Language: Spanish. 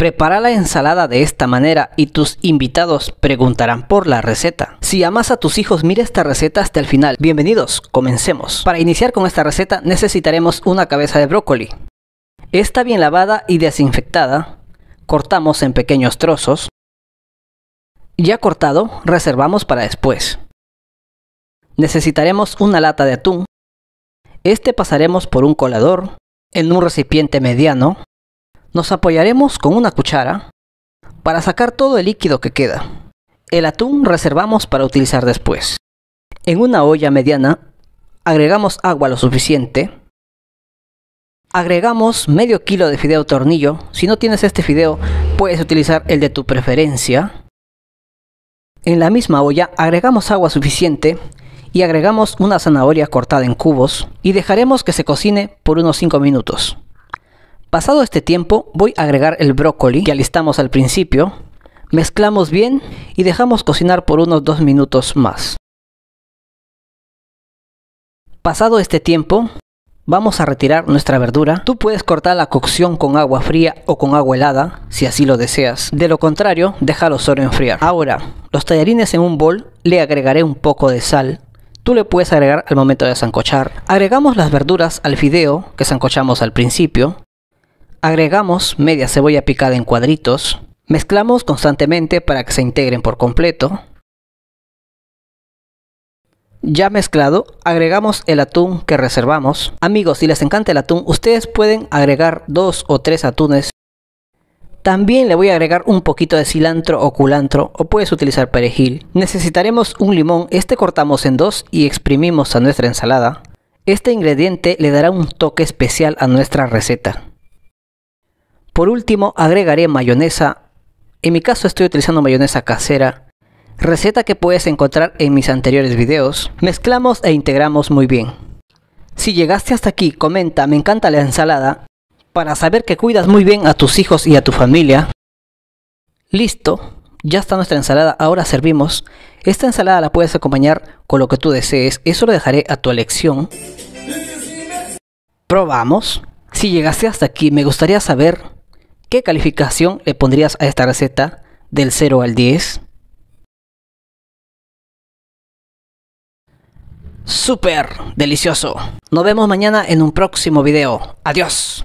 Prepara la ensalada de esta manera y tus invitados preguntarán por la receta. Si amas a tus hijos, mira esta receta hasta el final. Bienvenidos, comencemos. Para iniciar con esta receta necesitaremos una cabeza de brócoli. Está bien lavada y desinfectada. Cortamos en pequeños trozos. Ya cortado, reservamos para después. Necesitaremos una lata de atún. Este pasaremos por un colador en un recipiente mediano nos apoyaremos con una cuchara para sacar todo el líquido que queda. El atún reservamos para utilizar después. En una olla mediana agregamos agua lo suficiente. Agregamos medio kilo de fideo tornillo. Si no tienes este fideo, puedes utilizar el de tu preferencia. En la misma olla agregamos agua suficiente y agregamos una zanahoria cortada en cubos y dejaremos que se cocine por unos 5 minutos. Pasado este tiempo voy a agregar el brócoli que alistamos al principio, mezclamos bien y dejamos cocinar por unos 2 minutos más. Pasado este tiempo, vamos a retirar nuestra verdura. Tú puedes cortar la cocción con agua fría o con agua helada, si así lo deseas. De lo contrario, déjalo solo enfriar. Ahora, los tallarines en un bol le agregaré un poco de sal. Tú le puedes agregar al momento de sancochar. Agregamos las verduras al fideo que zancochamos al principio. Agregamos media cebolla picada en cuadritos. Mezclamos constantemente para que se integren por completo. Ya mezclado, agregamos el atún que reservamos. Amigos, si les encanta el atún, ustedes pueden agregar dos o tres atunes. También le voy a agregar un poquito de cilantro o culantro o puedes utilizar perejil. Necesitaremos un limón, este cortamos en dos y exprimimos a nuestra ensalada. Este ingrediente le dará un toque especial a nuestra receta. Por último, agregaré mayonesa. En mi caso estoy utilizando mayonesa casera, receta que puedes encontrar en mis anteriores videos. Mezclamos e integramos muy bien. Si llegaste hasta aquí, comenta, me encanta la ensalada, para saber que cuidas muy bien a tus hijos y a tu familia. Listo, ya está nuestra ensalada, ahora servimos. Esta ensalada la puedes acompañar con lo que tú desees, eso lo dejaré a tu elección. Probamos. Si llegaste hasta aquí, me gustaría saber ¿Qué calificación le pondrías a esta receta del 0 al 10? Súper delicioso. Nos vemos mañana en un próximo video. Adiós.